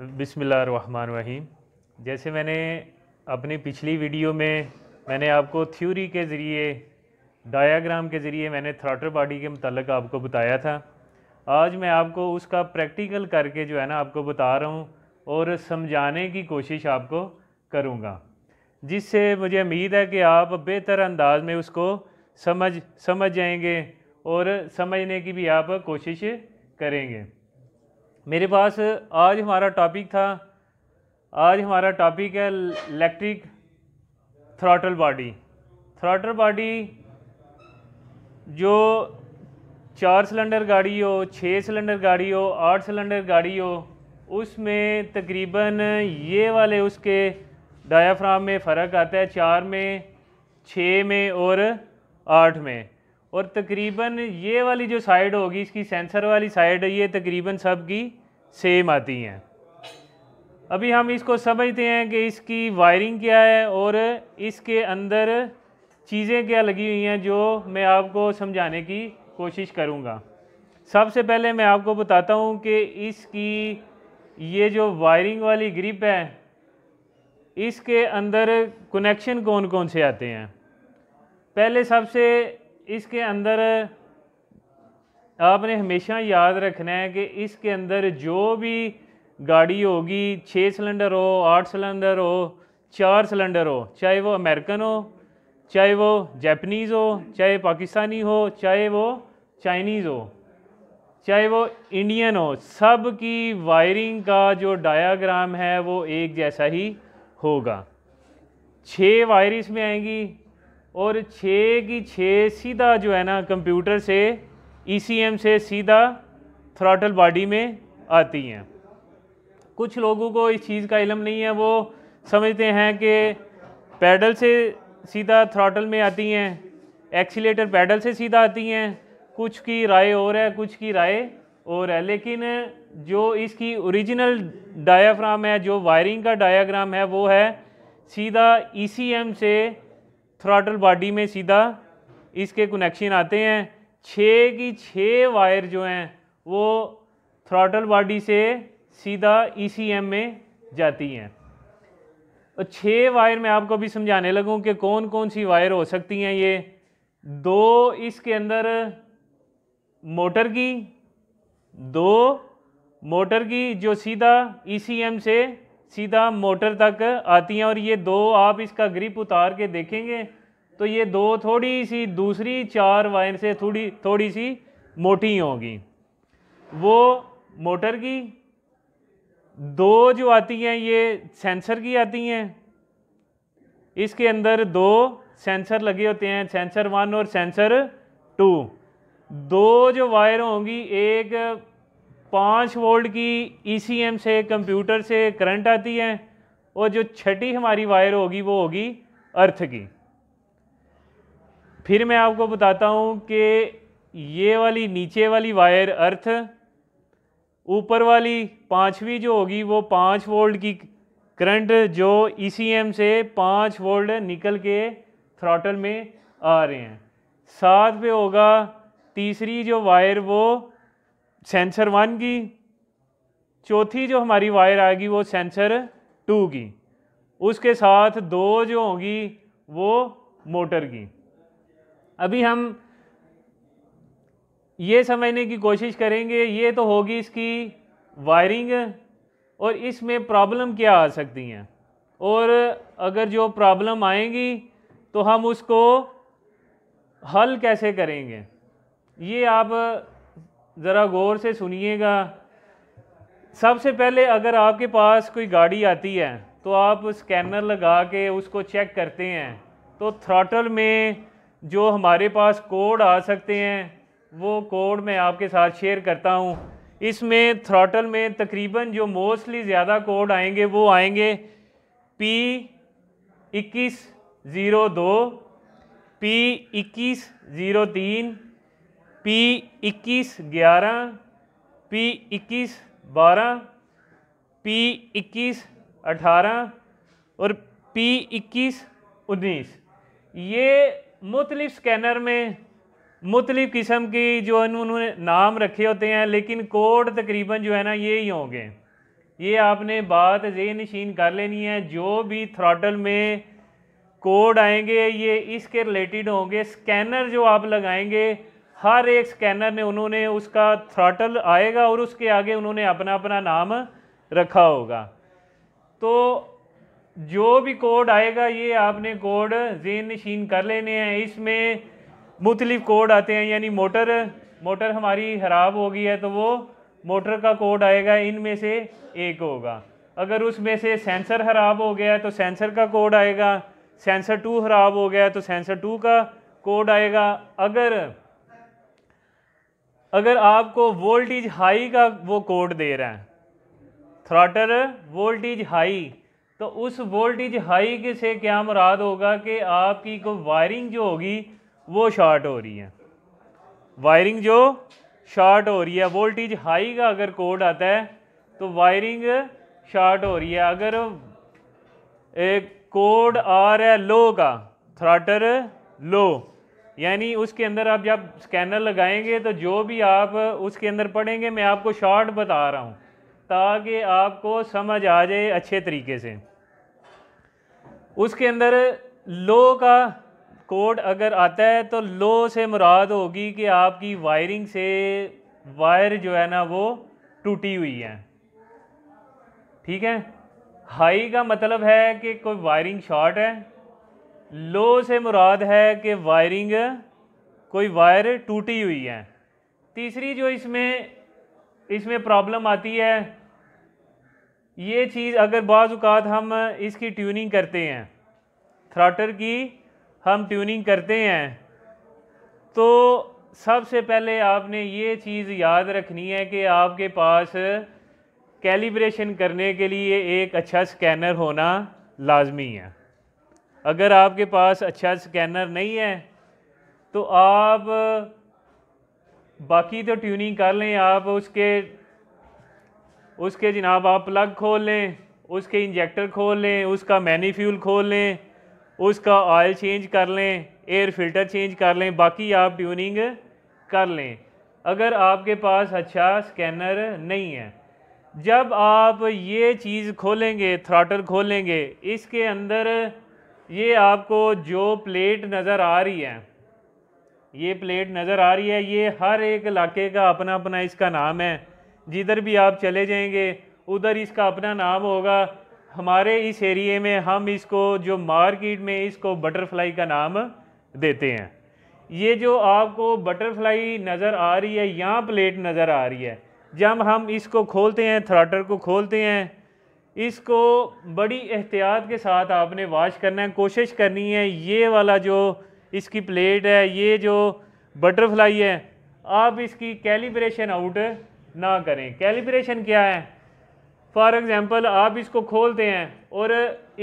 बिसमिल्ल रहीम जैसे मैंने अपनी पिछली वीडियो में मैंने आपको थ्योरी के ज़रिए डायाग्राम के ज़रिए मैंने थ्राटर बॉडी के मतलब आपको बताया था आज मैं आपको उसका प्रैक्टिकल करके जो है ना आपको बता रहा हूँ और समझाने की कोशिश आपको करूँगा जिससे मुझे उम्मीद है कि आप बेहतर अंदाज में उसको समझ समझ जाएंगे और समझने की भी आप कोशिश करेंगे मेरे पास आज हमारा टॉपिक था आज हमारा टॉपिक है electric throttle body throttle body जो चार सिलेंडर गाड़ी हो छः सिलेंडर गाड़ी हो आठ सिलेंडर गाड़ी हो उसमें तकरीबन ये वाले उसके डायाफ्राम में फ़र्क आता है चार में छः में और आठ में और तकरीबन ये वाली जो साइड होगी इसकी सेंसर वाली साइड ये तकरीबन सब की सेम आती हैं अभी हम इसको समझते हैं कि इसकी वायरिंग क्या है और इसके अंदर चीज़ें क्या लगी हुई हैं जो मैं आपको समझाने की कोशिश करूँगा सबसे पहले मैं आपको बताता हूँ कि इसकी ये जो वायरिंग वाली ग्रिप है इसके अंदर कनेक्शन कौन कौन से आते हैं पहले सबसे इसके अंदर आपने हमेशा याद रखना है कि इसके अंदर जो भी गाड़ी होगी छः सिलेंडर हो आठ सिलेंडर हो चार सिलेंडर हो चाहे वो अमेरिकन हो चाहे वो जापनीज़ हो चाहे पाकिस्तानी हो चाहे वो चाइनीज़ हो चाहे वो इंडियन हो सब की वायरिंग का जो डायाग्राम है वो एक जैसा ही होगा छः वायर इसमें आएंगी और छः की छः सीधा जो है ना कंप्यूटर से ईसीएम e से सीधा थ्रॉटल बॉडी में आती हैं कुछ लोगों को इस चीज़ का इलम नहीं है वो समझते हैं कि पैडल से सीधा थ्रॉटल में आती हैं एक्सीटर पैडल से सीधा आती हैं कुछ की राय और है कुछ की राय और है लेकिन जो इसकी ओरिजिनल डायाफ्राम है जो वायरिंग का डायाग्राम है वो है सीधा ईसीएम e से थ्रॉटल बॉडी में सीधा इसके कनेक्शन आते हैं छः की छः वायर जो हैं वो थ्रॉटल बॉडी से सीधा ईसीएम e में जाती हैं और छः वायर मैं आपको भी समझाने लगूँ कि कौन कौन सी वायर हो सकती हैं ये दो इसके अंदर मोटर की दो मोटर की जो सीधा ईसीएम e से सीधा मोटर तक आती हैं और ये दो आप इसका ग्रिप उतार के देखेंगे तो ये दो थोड़ी सी दूसरी चार वायर से थोड़ी थोड़ी सी मोटी होगी वो मोटर की दो जो आती हैं ये सेंसर की आती हैं इसके अंदर दो सेंसर लगे होते हैं सेंसर वन और सेंसर टू दो जो वायर होंगी एक पाँच वोल्ट की ई e से कंप्यूटर से करंट आती है और जो छठी हमारी वायर होगी वो होगी अर्थ की फिर मैं आपको बताता हूँ कि ये वाली नीचे वाली वायर अर्थ ऊपर वाली पाँचवीं जो होगी वो पाँच वोल्ट की करंट जो ई e से पाँच वोल्ट निकल के थ्रॉटल में आ रहे हैं साथ पे होगा तीसरी जो वायर वो सेंसर वन की चौथी जो हमारी वायर आएगी वो सेंसर टू की उसके साथ दो जो होगी वो मोटर की अभी हम ये समझने की कोशिश करेंगे ये तो होगी इसकी वायरिंग और इसमें प्रॉब्लम क्या आ सकती हैं और अगर जो प्रॉब्लम आएंगी तो हम उसको हल कैसे करेंगे ये आप ज़रा गौर से सुनिएगा सबसे पहले अगर आपके पास कोई गाड़ी आती है तो आप स्कैनर लगा के उसको चेक करते हैं तो थ्रॉटल में जो हमारे पास कोड आ सकते हैं वो कोड मैं आपके साथ शेयर करता हूँ इसमें थ्रॉटल में तकरीबन जो मोस्टली ज़्यादा कोड आएंगे वो आएंगे पी इक्कीस ज़ीरो दो पी इक्कीस ज़ीरो तीन पी इक्कीस ग्यारह पी इक्कीस बारह पी इक्कीस अठारह और पी इक्कीस उन्नीस ये मुख्तलिफ स्कैनर में मुख्तलिफ किस्म की जो उन्होंने नाम रखे होते हैं लेकिन कोड तकरीबन जो है ना ये ही होंगे ये आपने बात जे नशीन कर लेनी है जो भी थ्रॉटल में कोड आएंगे ये इसके रिलेटेड होंगे स्कैनर जो आप लगाएंगे हर एक स्कैनर ने उन्होंने उसका थ्रॉटल आएगा और उसके आगे उन्होंने अपना अपना नाम रखा होगा तो जो भी कोड आएगा ये आपने कोड जेन नशीन कर लेने हैं इसमें मुख्तलिफ कोड आते हैं यानी मोटर मोटर हमारी ख़राब हो गई है तो वो मोटर का कोड आएगा इनमें से एक होगा अगर उसमें से सेंसर ख़राब हो गया तो सेंसर का कोड आएगा सेंसर टू ख़राब हो गया तो सेंसर टू का कोड आएगा अगर अगर आपको वोल्टेज हाई का वो कोड दे रहे हैं थ्रॉटर वोल्टेज हाई तो उस वोल्टेज हाई के से क्या मुराद होगा कि आपकी को वायरिंग जो होगी वो शॉर्ट हो रही है वायरिंग जो शॉर्ट हो रही है वोल्टेज हाई का अगर कोड आता है तो वायरिंग शॉर्ट हो रही है अगर एक कोड आ रहा है लो का थ्राटर लो यानी उसके अंदर आप जब स्कैनर लगाएंगे तो जो भी आप उसके अंदर पढ़ेंगे मैं आपको शॉर्ट बता रहा हूँ ताकि आपको समझ आ जाए अच्छे तरीके से उसके अंदर लो का कोड अगर आता है तो लो से मुराद होगी कि आपकी वायरिंग से वायर जो है ना वो टूटी हुई है ठीक है हाई का मतलब है कि कोई वायरिंग शॉर्ट है लो से मुराद है कि वायरिंग कोई वायर टूटी हुई है तीसरी जो इसमें इसमें प्रॉब्लम आती है ये चीज़ अगर बाज़ात हम इसकी ट्यूनिंग करते हैं थ्राटर की हम ट्यूनिंग करते हैं तो सबसे पहले आपने ये चीज़ याद रखनी है कि आपके पास कैलिब्रेशन करने के लिए एक अच्छा स्कैनर होना लाजमी है अगर आपके पास अच्छा स्कैनर नहीं है तो आप बाकी तो ट्यूनिंग कर लें आप उसके उसके जनाब आप प्लग खोल लें उसके इंजेक्टर खोल लें उसका मैनीफ्यूल खोल लें उसका ऑयल चेंज कर लें एयर फिल्टर चेंज कर लें बाकी आप ट्यूनिंग कर लें अगर आपके पास अच्छा स्कैनर नहीं है जब आप ये चीज़ खोलेंगे थ्राटर खोलेंगे इसके अंदर ये आपको जो प्लेट नज़र आ रही है ये प्लेट नज़र आ रही है ये हर एक इलाके का अपना अपना इसका नाम है जिधर भी आप चले जाएंगे उधर इसका अपना नाम होगा हमारे इस एरिए में हम इसको जो मार्केट में इसको बटरफ्लाई का नाम देते हैं ये जो आपको बटरफ्लाई नज़र आ रही है यहाँ प्लेट नज़र आ रही है जब हम इसको खोलते हैं थ्राटर को खोलते हैं इसको बड़ी एहतियात के साथ आपने वाश करना है कोशिश करनी है ये वाला जो इसकी प्लेट है ये जो बटरफ्लाई है आप इसकी कैलिब्रेशन आउट ना करें कैलिब्रेशन क्या है फॉर एग्ज़ाम्पल आप इसको खोलते हैं और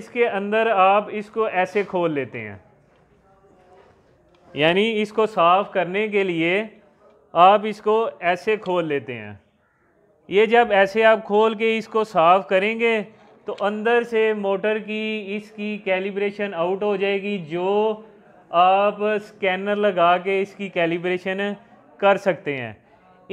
इसके अंदर आप इसको ऐसे खोल लेते हैं यानी इसको साफ़ करने के लिए आप इसको ऐसे खोल लेते हैं ये जब ऐसे आप खोल के इसको साफ़ करेंगे तो अंदर से मोटर की इसकी कैलिब्रेशन आउट हो जाएगी जो आप स्कैनर लगा के इसकी कैलिब्रेशन कर सकते हैं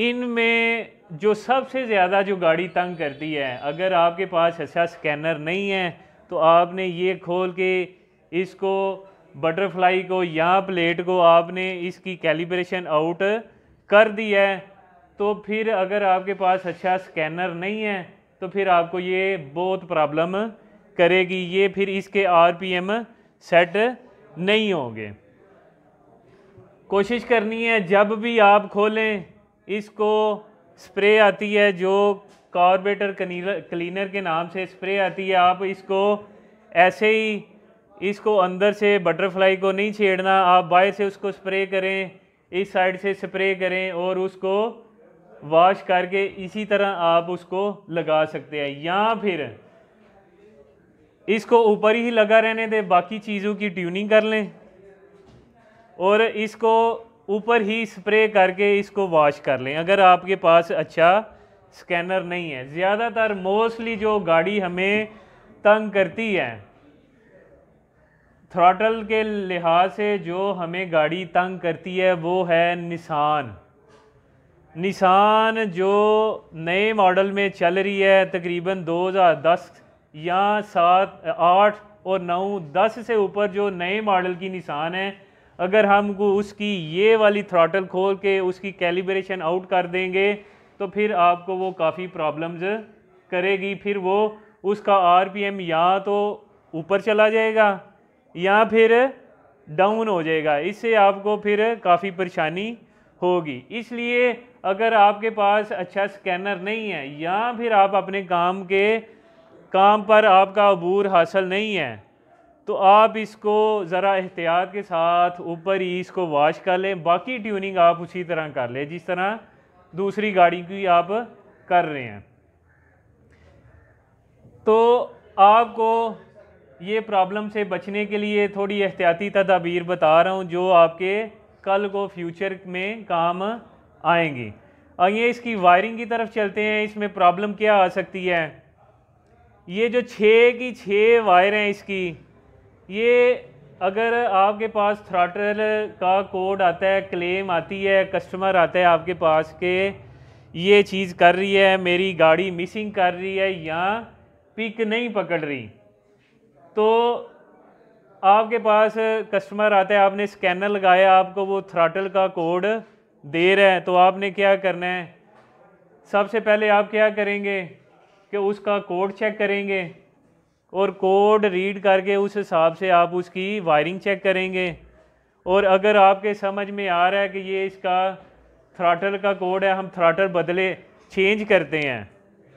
इन में जो सबसे ज़्यादा जो गाड़ी तंग करती है अगर आपके पास अच्छा स्कैनर नहीं है तो आपने ये खोल के इसको बटरफ्लाई को या प्लेट को आपने इसकी कैलिब्रेशन आउट कर दी है तो फिर अगर आपके पास अच्छा स्कैनर नहीं है तो फिर आपको ये बहुत प्रॉब्लम करेगी ये फिर इसके आरपीएम सेट नहीं होंगे कोशिश करनी है जब भी आप खोलें इसको स्प्रे आती है जो कार्बेटर क्लीनर के नाम से स्प्रे आती है आप इसको ऐसे ही इसको अंदर से बटरफ्लाई को नहीं छेड़ना आप बाहर से उसको स्प्रे करें इस साइड से स्प्रे करें और उसको वॉश करके इसी तरह आप उसको लगा सकते हैं या फिर इसको ऊपर ही लगा रहने दें बाकी चीज़ों की ट्यूनिंग कर लें और इसको ऊपर ही स्प्रे करके इसको वॉश कर लें अगर आपके पास अच्छा स्कैनर नहीं है ज़्यादातर मोस्टली जो गाड़ी हमें तंग करती है थ्रॉटल के लिहाज से जो हमें गाड़ी तंग करती है वो है निशान निशान जो नए मॉडल में चल रही है तकरीबन 2010 या सात आठ और नौ दस से ऊपर जो नए मॉडल की निशान है अगर हम को उसकी ये वाली थ्रॉटल खोल के उसकी कैलिब्रेशन आउट कर देंगे तो फिर आपको वो काफ़ी प्रॉब्लम्स करेगी फिर वो उसका आरपीएम या तो ऊपर चला जाएगा या फिर डाउन हो जाएगा इससे आपको फिर काफ़ी परेशानी होगी इसलिए अगर आपके पास अच्छा स्कैनर नहीं है या फिर आप अपने काम के काम पर आपका अबूर हासिल नहीं है तो आप इसको ज़रा एहतियात के साथ ऊपर ही इसको वॉश कर लें बाकी ट्यूनिंग आप उसी तरह कर लें जिस तरह दूसरी गाड़ी की आप कर रहे हैं तो आपको ये प्रॉब्लम से बचने के लिए थोड़ी एहतियाती तदाबीर बता रहा हूँ जो आपके कल को फ्यूचर में काम आएंगी आइए इसकी वायरिंग की तरफ चलते हैं इसमें प्रॉब्लम क्या आ सकती है ये जो छः की छः वायर हैं इसकी ये अगर आपके पास थ्राटल का कोड आता है क्लेम आती है कस्टमर आता है आपके पास के ये चीज़ कर रही है मेरी गाड़ी मिसिंग कर रही है या पिक नहीं पकड़ रही तो आपके पास कस्टमर आता है आपने स्कैनर लगाया आपको वो थ्राटल का कोड दे रहा है तो आपने क्या करना है सबसे पहले आप क्या करेंगे कि उसका कोड चेक करेंगे और कोड रीड करके उस हिसाब से आप उसकी वायरिंग चेक करेंगे और अगर आपके समझ में आ रहा है कि ये इसका थ्राटल का कोड है हम थ्राटल बदले चेंज करते हैं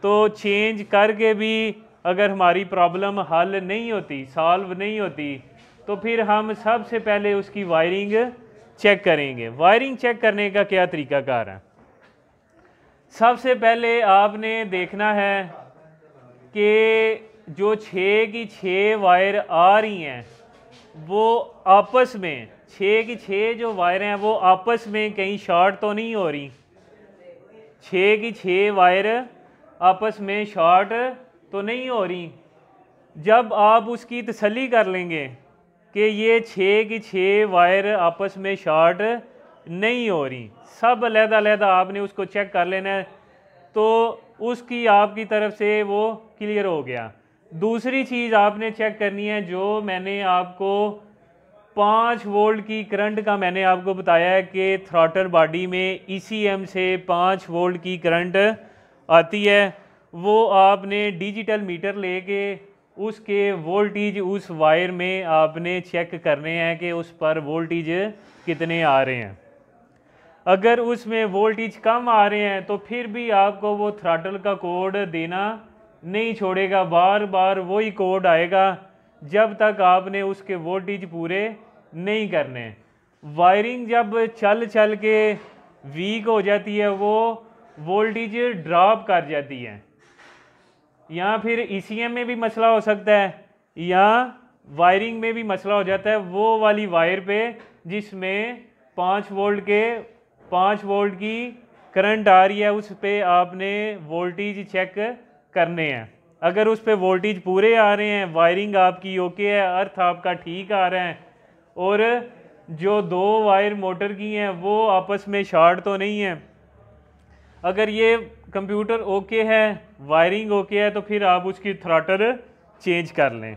तो चेंज करके भी अगर हमारी प्रॉब्लम हल नहीं होती सॉल्व नहीं होती तो फिर हम सबसे पहले उसकी वायरिंग चेक करेंगे वायरिंग चेक करने का क्या तरीकाकार है सबसे पहले आपने देखना है कि जो छः की छः वायर आ रही हैं वो आपस में छः की छः जो वायर हैं वो आपस में कहीं शॉर्ट तो नहीं हो रही छः की छः वायर आपस में शॉर्ट तो नहीं हो रही जब आप उसकी तसली कर लेंगे कि ये छः की छः वायर आपस में शॉर्ट नहीं हो रही सब अलहदा अलहदा आपने उसको चेक कर लेना है तो उसकी आपकी तरफ से वो क्लियर हो गया दूसरी चीज़ आपने चेक करनी है जो मैंने आपको पाँच वोल्ट की करंट का मैंने आपको बताया है कि थ्रॉटर बॉडी में ई से पाँच वोल्ट की करंट आती है वो आपने डिजिटल मीटर लेके उसके वोल्टेज उस वायर में आपने चेक करने हैं कि उस पर वोल्टेज कितने आ रहे हैं अगर उसमें वोल्टेज कम आ रहे हैं तो फिर भी आपको वो थ्राटल का कोड देना नहीं छोड़ेगा बार बार वही कोड आएगा जब तक आपने उसके वोल्टेज पूरे नहीं करने वायरिंग जब चल चल के वीक हो जाती है वो वोल्टेज ड्रॉप कर जाती है या फिर ई में भी मसला हो सकता है या वायरिंग में भी मसला हो जाता है वो वाली वायर पे जिसमें पाँच वोल्ट के पाँच वोल्ट की करंट आ रही है उस पर आपने वोल्टेज चेक करने हैं अगर उस पर वोल्टेज पूरे आ रहे हैं वायरिंग आपकी ओके है अर्थ आपका ठीक आ रहा है और जो दो वायर मोटर की हैं वो आपस में शार्ट तो नहीं है अगर ये कंप्यूटर ओके है वायरिंग ओके है तो फिर आप उसकी थ्रॉटर चेंज कर लें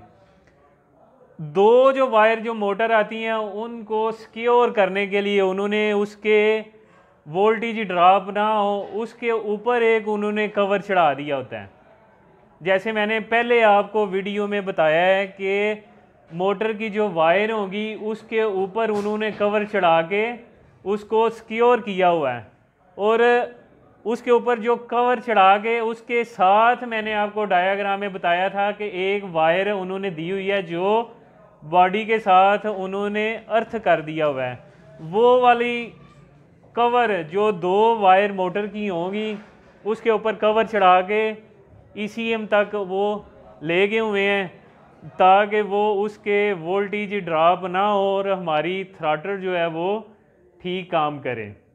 दो जो वायर जो मोटर आती हैं उनको सिक्योर करने के लिए उन्होंने उसके वोल्टेज ड्रॉप ना हो उसके ऊपर एक उन्होंने कवर चढ़ा दिया होता है जैसे मैंने पहले आपको वीडियो में बताया है कि मोटर की जो वायर होगी उसके ऊपर उन्होंने कवर चढ़ा के उसको सिक्योर किया हुआ है और उसके ऊपर जो कवर चढ़ा के उसके साथ मैंने आपको डायाग्राम में बताया था कि एक वायर उन्होंने दी हुई है जो बॉडी के साथ उन्होंने अर्थ कर दिया हुआ है वो वाली कवर जो दो वायर मोटर की होंगी उसके ऊपर कवर चढ़ा के ई e तक वो ले गए हुए हैं ताकि वो उसके वोल्टेज ड्रॉप ना हो और हमारी थ्राटर जो है वो ठीक काम करें